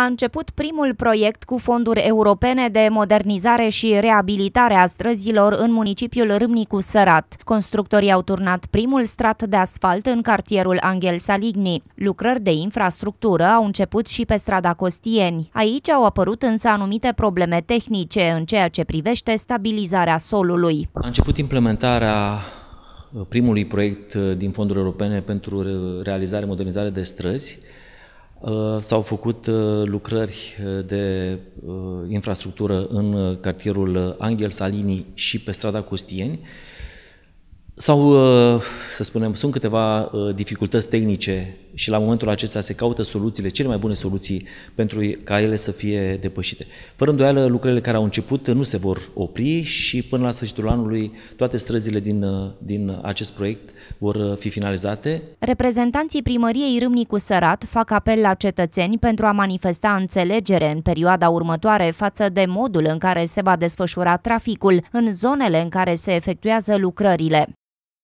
a început primul proiect cu fonduri europene de modernizare și reabilitare a străzilor în municipiul Râmnicu Sărat. Constructorii au turnat primul strat de asfalt în cartierul Angel Saligni. Lucrări de infrastructură au început și pe strada Costieni. Aici au apărut însă anumite probleme tehnice în ceea ce privește stabilizarea solului. A început implementarea uh, primului proiect uh, din fonduri europene pentru realizare, modernizare de străzi, Uh, s-au făcut uh, lucrări uh, de infrastructură în cartierul Angel Salini și pe strada Costieni. Sau, să spunem, sunt câteva dificultăți tehnice și la momentul acesta se caută soluțiile, cele mai bune soluții pentru ca ele să fie depășite. Fără îndoială, lucrările care au început nu se vor opri și până la sfârșitul anului toate străzile din, din acest proiect vor fi finalizate. Reprezentanții primăriei Râmnicu Sărat fac apel la cetățeni pentru a manifesta înțelegere în perioada următoare față de modul în care se va desfășura traficul în zonele în care se efectuează lucrările.